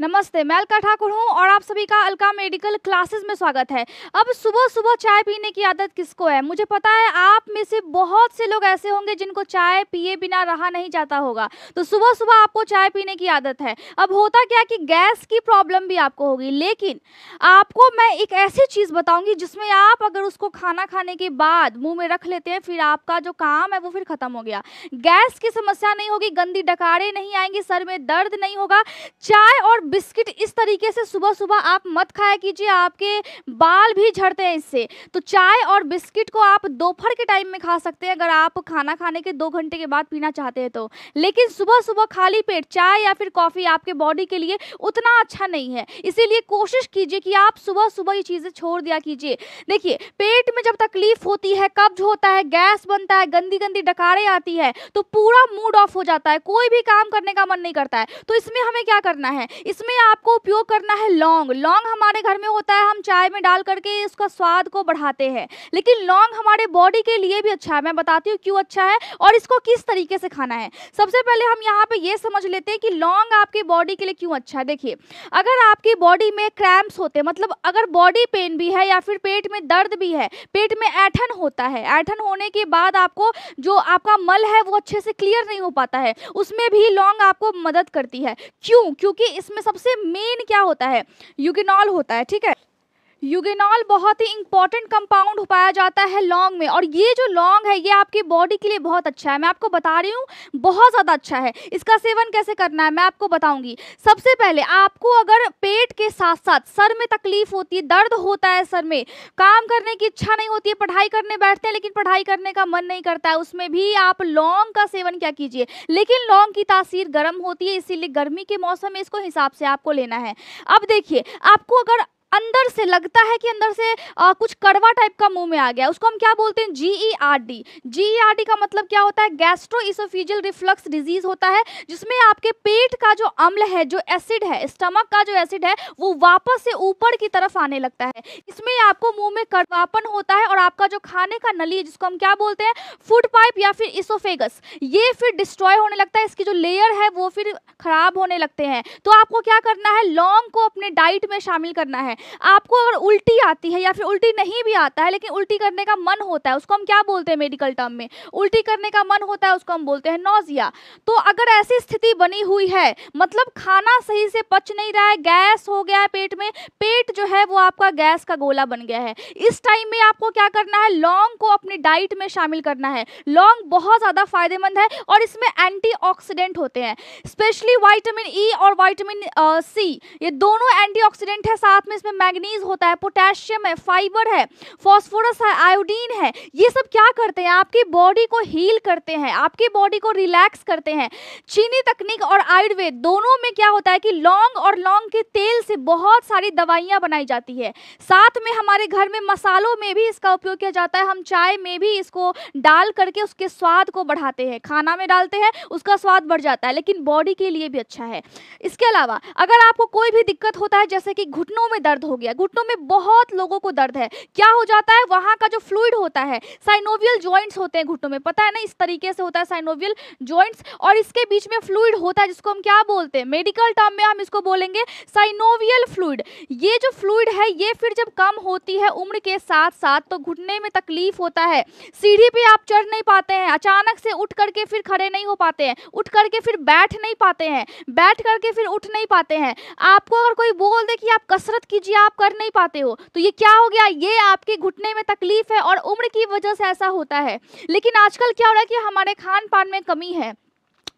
नमस्ते मैं अलका ठाकुर हूँ और आप सभी का अलका मेडिकल क्लासेस में स्वागत है अब सुबह सुबह चाय पीने की आदत किसको है मुझे पता है आप में से बहुत से लोग ऐसे होंगे जिनको चाय पिए बिना रहा नहीं जाता होगा तो सुबह सुबह आपको चाय पीने की आदत है अब होता क्या कि गैस की प्रॉब्लम भी आपको होगी लेकिन आपको मैं एक ऐसी चीज़ बताऊँगी जिसमें आप अगर उसको खाना खाने के बाद मुँह में रख लेते हैं फिर आपका जो काम है वो फिर ख़त्म हो गया गैस की समस्या नहीं होगी गंदी डकारें नहीं आएंगी सर में दर्द नहीं होगा चाय और बिस्किट इस तरीके से सुबह सुबह आप मत खाया कीजिए आपके बाल भी झड़ते हैं इससे तो चाय और बिस्किट को आप दोपहर के टाइम में खा सकते हैं अगर आप खाना खाने के दो घंटे के बाद पीना चाहते हैं तो लेकिन सुबह सुबह खाली पेट चाय या फिर कॉफ़ी आपके बॉडी के लिए उतना अच्छा नहीं है इसीलिए कोशिश कीजिए कि आप सुबह सुबह ये चीज़ें छोड़ दिया कीजिए देखिए पेट में जब तकलीफ होती है कब्ज होता है गैस बनता है गंदी गंदी डकारें आती है तो पूरा मूड ऑफ हो जाता है कोई भी काम करने का मन नहीं करता है तो इसमें हमें क्या करना है इसमें आपको उपयोग करना है लौंग लौंग हमारे घर में होता है हम चाय में डाल करके उसका स्वाद को बढ़ाते हैं लेकिन लौंग हमारे बॉडी के लिए भी अच्छा है मैं बताती हूँ क्यों अच्छा है और इसको किस तरीके से खाना है सबसे पहले हम यहाँ पे ये समझ लेते हैं कि लौंग आपके बॉडी के लिए क्यों अच्छा है देखिए अगर आपकी बॉडी में क्रैम्प्स होते हैं मतलब अगर बॉडी पेन भी है या फिर पेट में दर्द भी है पेट में ऐठन होता है ऐठन होने के बाद आपको जो आपका मल है वो अच्छे से क्लियर नहीं हो पाता है उसमें भी लौंग आपको मदद करती है क्यों क्योंकि इसमें सबसे मेन क्या होता है यूगिनॉल होता है ठीक है यूगेनॉल बहुत ही इंपॉर्टेंट कंपाउंड पाया जाता है लॉन्ग में और ये जो लौंग है ये आपकी बॉडी के लिए बहुत अच्छा है मैं आपको बता रही हूँ बहुत ज़्यादा अच्छा है इसका सेवन कैसे करना है मैं आपको बताऊँगी सबसे पहले आपको अगर पेट के साथ साथ सर में तकलीफ होती है दर्द होता है सर में काम करने की इच्छा नहीं होती है पढ़ाई करने बैठते हैं लेकिन पढ़ाई करने का मन नहीं करता है उसमें भी आप लौंग का सेवन क्या कीजिए लेकिन लौंग की तासीर गर्म होती है इसीलिए गर्मी के मौसम में इसको हिसाब से आपको लेना है अब देखिए आपको अगर अंदर से लगता है कि अंदर से आ, कुछ कड़वा टाइप का मुंह में आ गया उसको हम क्या बोलते हैं G E R D G E R D का मतलब क्या होता है गैस्ट्रो इसोफिजियल रिफ्लक्स डिजीज होता है जिसमें आपके पेट का जो अम्ल है जो एसिड है स्टमक का जो एसिड है वो वापस से ऊपर की तरफ आने लगता है इसमें आपको मुंह में कड़वापन होता है और आपका जो खाने का नली है जिसको हम क्या बोलते हैं फूड पाइप या फिर इसोफेगस ये फिर डिस्ट्रॉय होने लगता है इसकी जो लेयर है वो फिर खराब होने लगते हैं तो आपको क्या करना है लौंग को अपने डाइट में शामिल करना है आपको अगर उल्टी आती है या फिर उल्टी नहीं भी आता है लेकिन उल्टी करने का मन होता है उसको हम क्या बोलते हैं मेडिकल टर्म में उल्टी करने का मन होता है उसको हम बोलते हैं नोजिया तो अगर ऐसी स्थिति बनी हुई है मतलब खाना सही से पच नहीं रहा है गैस हो गया है पेट में पेट है वो आपका गैस का गोला बन गया है इस टाइम में आपको क्या करना है लौंग को अपनी डाइट में शामिल करना है लौंग बहुत ज़्यादा फायदेमंद है और इसमें एंटी होते हैं स्पेशली वाइटामिन ई e और वाइटामिन सी ये दोनों एंटी है साथ में इसमें मैग्नीज होता है पोटेशियम है फाइबर है फॉस्फोरस है आयोडीन है ये सब क्या करते हैं आपकी बॉडी को हील करते हैं आपकी बॉडी को रिलैक्स करते हैं चीनी तकनीक और आयुर्वेद दोनों में क्या होता है कि लौंग और लौंग के तेल से बहुत सारी दवाइयाँ बनाई जाती जाती है साथ में हमारे घर में मसालों में भी इसका उपयोग किया जाता है हम चाय में भी इसको डाल करके उसके स्वाद को बढ़ाते हैं खाना में डालते हैं उसका स्वाद बढ़ जाता है लेकिन बॉडी के लिए भी अच्छा है इसके अलावा अगर आपको कोई भी दिक्कत होता है जैसे कि घुटनों में दर्द हो गया घुटनों में बहुत लोगों को दर्द है क्या हो जाता है वहाँ का जो फ्लूड होता है साइनोवियल ज्वाइंट्स होते हैं घुटनों में पता है ना इस तरीके से होता है साइनोवियल ज्वाइंट्स और इसके बीच में फ्लूड होता है जिसको हम क्या बोलते हैं मेडिकल टर्म में हम इसको बोलेंगे साइनोवियल फ्लूड ये जो फ्लूड लिक्विड है ये फिर जब कम होती है उम्र के साथ साथ तो घुटने में तकलीफ होता है सीढ़ी पे आप चढ़ नहीं पाते हैं अचानक से उठ करके फिर खड़े नहीं हो पाते हैं उठ करके फिर बैठ नहीं पाते हैं बैठ करके फिर उठ नहीं पाते हैं आपको अगर कोई बोल दे कि आप कसरत कीजिए आप कर नहीं पाते हो तो ये क्या हो गया ये आपके घुटने में तकलीफ है और उम्र की वजह से ऐसा होता है लेकिन आजकल क्या हो रहा है कि हमारे खान पान में कमी है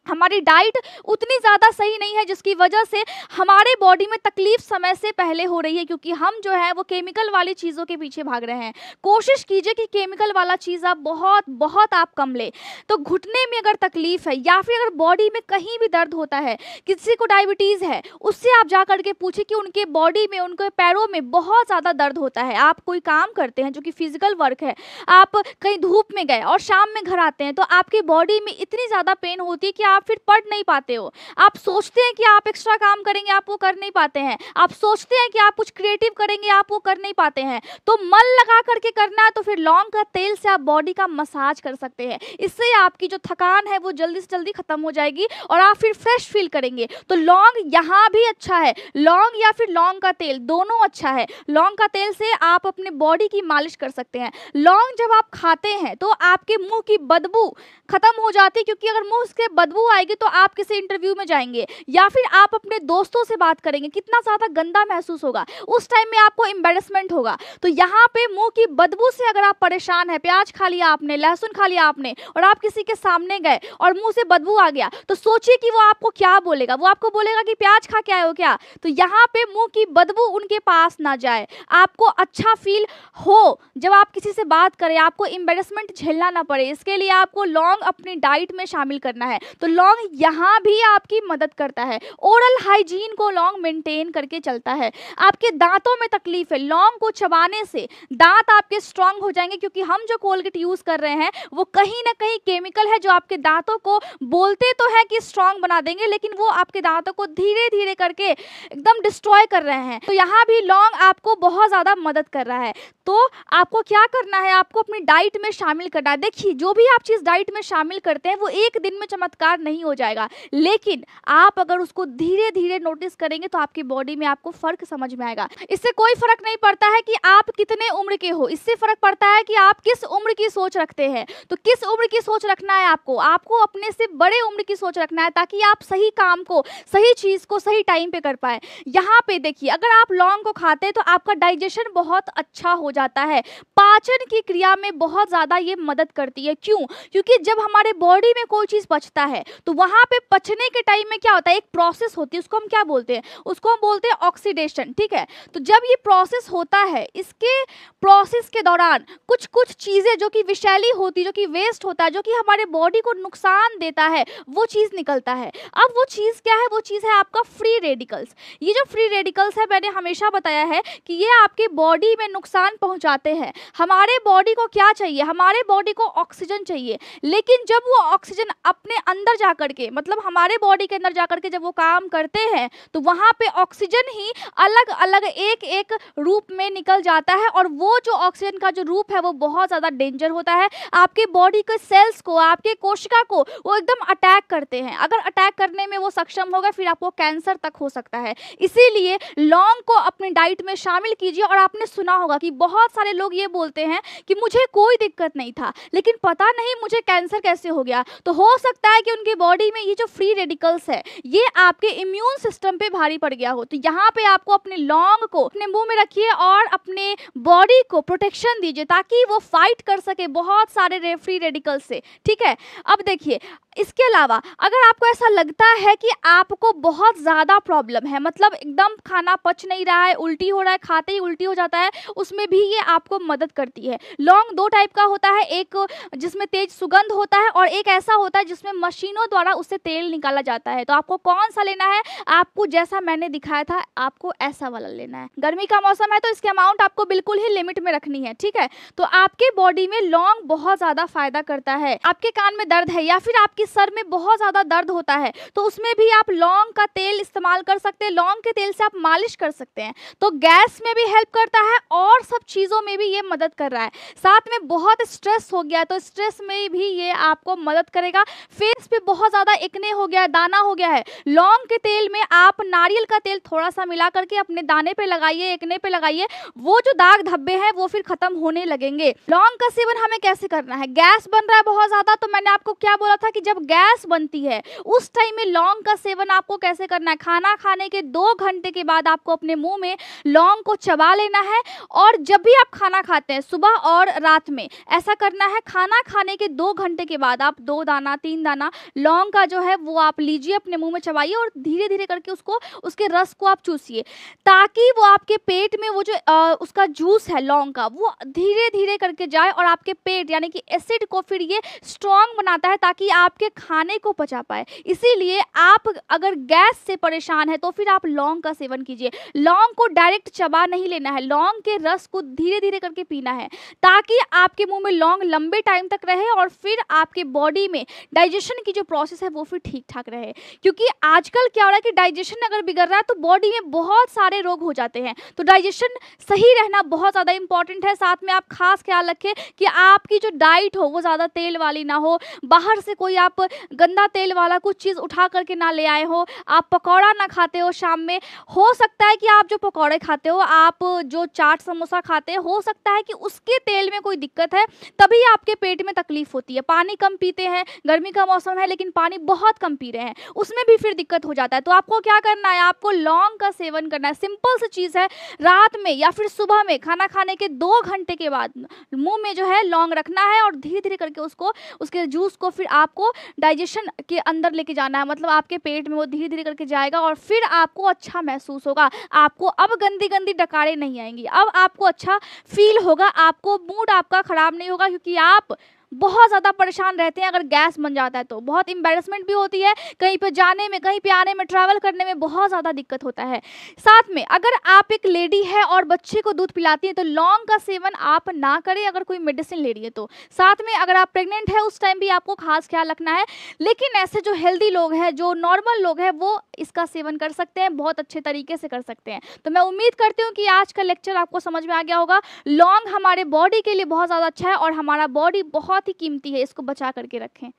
हमारी डाइट उतनी ज़्यादा सही नहीं है जिसकी वजह से हमारे बॉडी में तकलीफ समय से पहले हो रही है क्योंकि हम जो है वो केमिकल वाली चीज़ों के पीछे भाग रहे हैं कोशिश कीजिए कि केमिकल वाला चीज़ आप बहुत बहुत आप कम लें तो घुटने में अगर तकलीफ है या फिर अगर बॉडी में कहीं भी दर्द होता है किसी को डायबिटीज़ है उससे आप जा करके पूछें कि उनके बॉडी में उनके पैरों में बहुत ज़्यादा दर्द होता है आप कोई काम करते हैं जो कि फिजिकल वर्क है आप कहीं धूप में गए और शाम में घर आते हैं तो आपकी बॉडी में इतनी ज़्यादा पेन होती है कि आप आप फिर पढ़ नहीं पाते हो आप सोचते हैं कि आप एक्स्ट्रा काम करेंगे आप वो कर नहीं पाते हैं आप सोचते हैं कि आप कुछ क्रिएटिव करेंगे आप वो कर नहीं पाते हैं तो मन लगा करके करना है तो फिर लौंग का तेल से आप बॉडी का मसाज कर सकते हैं इससे आपकी जो थकान है वो जल्दी से जल्दी खत्म हो जाएगी और आप फिर फ्रेश फील करेंगे तो लौंग यहाँ भी अच्छा है लौंग या फिर लौंग का तेल दोनों अच्छा है लौंग का तेल से आप अपने बॉडी की मालिश कर सकते हैं लौंग जब आप खाते हैं तो आपके मुंह की बदबू खत्म हो जाती है क्योंकि अगर मुंह उसके बदबू वो आएगी तो आप किसी इंटरव्यू में जाएंगे या फिर आप अपने दोस्तों से बात करेंगे कितना ज़्यादा गंदा महसूस होगा उस टाइम में आपको एम्बेरसमेंट होगा तो यहाँ पे मुंह की बदबू से अगर आप परेशान है प्याज खा लिया आपने लहसुन खा लिया आपने और आप किसी के सामने गए और मुंह से बदबू आ गया तो सोचिए कि वो आपको क्या बोलेगा वो आपको बोलेगा कि प्याज खा के आए हो क्या तो यहाँ पे मुंह की बदबू उनके पास ना जाए आपको अच्छा फील हो जब आप किसी से बात करें आपको एम्बेरसमेंट झेलना ना पड़े इसके लिए आपको लॉन्ग अपनी डाइट में शामिल करना है तो कोलोंग यहाँ भी आपकी मदद करता है ओरल हाइजीन को लॉन्ग मेंटेन करके चलता है आपके दांतों में तकलीफ है लॉन्ग को चबाने से दांत आपके स्ट्रांग हो जाएंगे क्योंकि हम जो कोलगेट यूज़ कर रहे हैं वो कहीं ना कहीं केमिकल है जो आपके दांतों को बोलते तो है कि स्ट्रांग बना देंगे लेकिन वो आपके दांतों को धीरे धीरे करके एकदम डिस्ट्रॉय कर रहे हैं तो यहाँ भी लॉन्ग आपको बहुत ज़्यादा मदद कर रहा है तो आपको क्या करना है आपको अपनी डाइट में शामिल करना है देखिए जो भी आप चीज़ डाइट में शामिल करते हैं वो एक दिन में चमत्कार नहीं हो जाएगा लेकिन आप अगर उसको धीरे धीरे नोटिस करेंगे तो आपकी बॉडी में आपको फर्क समझ में आएगा इससे कोई फर्क नहीं पड़ता है कि आप कितने उम्र के हो इससे फर्क पड़ता है कि आप किस उम्र की सोच रखते हैं तो किस उम्र की सोच रखना है आपको आपको अपने से बड़े उम्र की सोच रखना है ताकि आप सही काम को सही चीज़ को सही टाइम पे कर पाए यहाँ पे देखिए अगर आप लौंग को खाते हैं तो आपका डाइजेशन बहुत अच्छा हो जाता है पाचन की क्रिया में बहुत ज़्यादा ये मदद करती है क्यों क्योंकि जब हमारे बॉडी में कोई चीज़ पचता है तो वहां पे पचने के टाइम में क्या होता है एक प्रोसेस होती है उसको हम क्या बोलते हैं उसको हम बोलते हैं ऑक्सीडेशन ठीक है तो जब ये प्रोसेस होता है इसके प्रोसेस के दौरान कुछ कुछ चीज़ें जो कि विशैली होती जो कि वेस्ट होता है जो कि हमारे बॉडी को नुकसान देता है वो चीज़ निकलता है अब वो चीज़ क्या है वो चीज़ है आपका फ्री रेडिकल्स ये जो फ्री रेडिकल्स है मैंने हमेशा बताया है कि ये आपके बॉडी में नुकसान पहुंचाते हैं हमारे बॉडी को क्या चाहिए हमारे बॉडी को ऑक्सीजन चाहिए लेकिन जब वो ऑक्सीजन अपने अंदर अंदर जा करके के मतलब हमारे बॉडी के अंदर जा करके के जब वो काम करते हैं तो वहाँ पे ऑक्सीजन ही अलग अलग एक एक रूप में निकल जाता है और वो जो ऑक्सीजन का जो रूप है वो बहुत ज़्यादा डेंजर होता है आपके बॉडी के सेल्स को आपके कोशिका को वो एकदम अटैक करते हैं अगर अटैक करने में वो सक्षम होगा फिर आपको कैंसर तक हो सकता है इसीलिए लौंग को अपनी डाइट में शामिल कीजिए और आपने सुना होगा कि बहुत सारे लोग ये बोलते हैं कि मुझे कोई दिक्कत नहीं था लेकिन पता नहीं मुझे कैंसर कैसे हो गया तो हो सकता है कि उनके आपके बॉडी में ये जो फ्री रेडिकल्स है ये आपके इम्यून सिस्टम पे भारी पड़ गया हो तो यहाँ पे आपको अपने लॉन्ग को अपने मुंह में रखिए और अपने बॉडी को प्रोटेक्शन दीजिए ताकि वो फाइट कर सके बहुत सारे फ्री रेडिकल से ठीक है अब देखिए इसके अलावा अगर आपको ऐसा लगता है कि आपको बहुत ज़्यादा प्रॉब्लम है मतलब एकदम खाना पच नहीं रहा है उल्टी हो रहा है खाते ही उल्टी हो जाता है उसमें भी ये आपको मदद करती है लॉन्ग दो टाइप का होता है एक जिसमें तेज सुगंध होता है और एक ऐसा होता है जिसमें मशीन मशीनों द्वारा उससे तेल निकाला जाता है तो आपको कौन सा लेना है आपको जैसा मैंने दिखाया था आपको ऐसा वाला लेना है गर्मी का मौसम है तो इसके अमाउंट आपको बिल्कुल ही लिमिट में रखनी है ठीक है तो आपके बॉडी में लौंग बहुत ज़्यादा फायदा करता है आपके कान में दर्द है या फिर आपके सर में बहुत ज़्यादा दर्द होता है तो उसमें भी आप लौंग का तेल इस्तेमाल कर सकते हैं लौंग के तेल से आप मालिश कर सकते हैं तो गैस में भी हेल्प करता है और सब चीज़ों में भी ये मदद कर रहा है साथ में बहुत स्ट्रेस हो गया तो स्ट्रेस में भी ये आपको मदद करेगा फेस पे बहुत ज़्यादा इकने हो गया है दाना हो गया है लौंग के तेल में आप नारियल का तेल थोड़ा सा मिला करके अपने दाने पे लगाइए इकने पे लगाइए वो जो दाग धब्बे हैं वो फिर खत्म होने लगेंगे लौंग का सेवन हमें कैसे करना है गैस बन रहा है बहुत ज़्यादा तो मैंने आपको क्या बोला था कि जब गैस बनती है उस टाइम में लौंग का सेवन आपको कैसे करना है खाना खाने के दो घंटे के बाद आपको अपने मुंह में लौंग को चबा लेना है और जब भी आप खाना खाते हैं सुबह और रात में ऐसा करना है खाना खाने के दो घंटे के बाद आप दो दाना तीन दाना लौंग का जो है वो आप लीजिए अपने मुंह में चबाइए और धीरे धीरे करके उसको उसके रस को आप चूसिए ताकि वो आपके पेट में वो जो आ, उसका जूस है लौंग का वो धीरे धीरे करके जाए और आपके पेट यानी कि एसिड को फिर ये स्ट्रॉन्ग बनाता है ताकि आपके खाने को पचा पाए इसीलिए आप अगर गैस से परेशान है तो फिर आप लौंग का सेवन कीजिए लौंग को डायरेक्ट चबा नहीं लेना है लौंग के रस को धीरे धीरे करके पीना है ताकि आपके मुंह में लौंग लंबे टाइम तक रहे और फिर आपके बॉडी में डाइजेशन की जो प्रोसेस है वो फिर ठीक ठाक रहे क्योंकि आजकल क्या हो रहा है कि डाइजेशन अगर बिगड़ रहा है तो बॉडी में बहुत सारे रोग हो जाते हैं तो डाइजेशन सही रहना बहुत ज़्यादा इंपॉर्टेंट है साथ में आप खास ख्याल रखें कि आपकी जो डाइट हो वो ज़्यादा तेल वाली ना हो बाहर से कोई आप गंदा तेल वाला कुछ चीज़ उठा करके ना ले आए हो आप पकौड़ा ना खाते हो शाम में हो सकता है कि आप जो पकौड़े खाते हो आप जो चाट समोसा खाते हो सकता है कि उसके तेल में कोई दिक्कत है तभी आपके पेट में तकलीफ होती है पानी कम पीते हैं गर्मी का मौसम है लेकिन पानी बहुत कम पी रहे हैं उसमें भी फिर दिक्कत हो जाता है तो आपको क्या करना है आपको लौंग का सेवन करना है सिंपल सी चीज़ है रात में या फिर सुबह में खाना खाने के दो घंटे के बाद मुंह में जो है लौंग रखना है और धीरे धीरे करके उसको उसके जूस को फिर आपको डाइजेशन के अंदर लेके जाना है मतलब आपके पेट में वो धीरे धीरे करके जाएगा और फिर आपको अच्छा महसूस होगा आपको अब गंदी गंदी डकारें नहीं आएंगी अब आपको अच्छा फील होगा आपको मूड आपका ख़राब नहीं होगा क्योंकि आप बहुत ज़्यादा परेशान रहते हैं अगर गैस बन जाता है तो बहुत एम्बेरसमेंट भी होती है कहीं पर जाने में कहीं पर आने में ट्रैवल करने में बहुत ज़्यादा दिक्कत होता है साथ में अगर आप एक लेडी है और बच्चे को दूध पिलाती हैं तो लौंग का सेवन आप ना करें अगर कोई मेडिसिन ले रही है तो साथ में अगर आप प्रेग्नेंट है उस टाइम भी आपको खास ख्याल रखना है लेकिन ऐसे जो हेल्दी लोग हैं जो नॉर्मल लोग हैं वो इसका सेवन कर सकते हैं बहुत अच्छे तरीके से कर सकते हैं तो मैं उम्मीद करती हूँ कि आज का लेक्चर आपको समझ में आ गया होगा लौंग हमारे बॉडी के लिए बहुत ज़्यादा अच्छा है और हमारा बॉडी बहुत बहुत ही कीमती है इसको बचा करके रखें